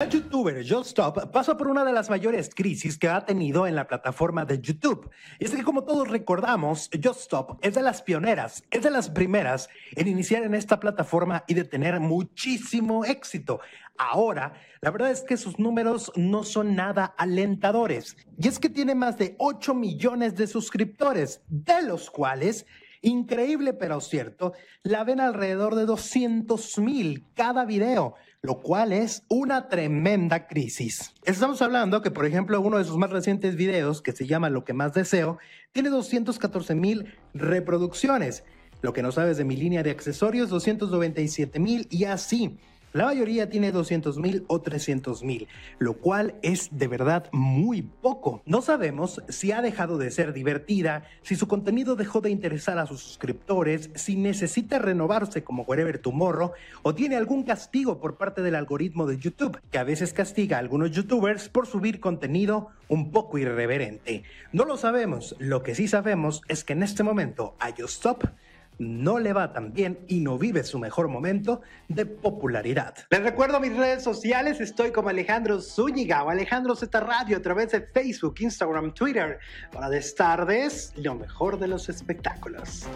El youtuber Stop pasa por una de las mayores crisis que ha tenido en la plataforma de YouTube. Y es que como todos recordamos, Stop es de las pioneras, es de las primeras en iniciar en esta plataforma y de tener muchísimo éxito. Ahora, la verdad es que sus números no son nada alentadores. Y es que tiene más de 8 millones de suscriptores, de los cuales Increíble pero cierto, la ven alrededor de mil cada video, lo cual es una tremenda crisis. Estamos hablando que, por ejemplo, uno de sus más recientes videos, que se llama Lo que más deseo, tiene mil reproducciones. Lo que no sabes de mi línea de accesorios, mil y así. La mayoría tiene 200 mil o 300 mil, lo cual es de verdad muy poco. No sabemos si ha dejado de ser divertida, si su contenido dejó de interesar a sus suscriptores, si necesita renovarse como Wherever Tomorrow o tiene algún castigo por parte del algoritmo de YouTube, que a veces castiga a algunos youtubers por subir contenido un poco irreverente. No lo sabemos, lo que sí sabemos es que en este momento a stop no le va tan bien y no vive su mejor momento de popularidad. Les recuerdo mis redes sociales, estoy como Alejandro Zúñiga o Alejandro Z Radio a través de Facebook, Instagram, Twitter, para de lo mejor de los espectáculos.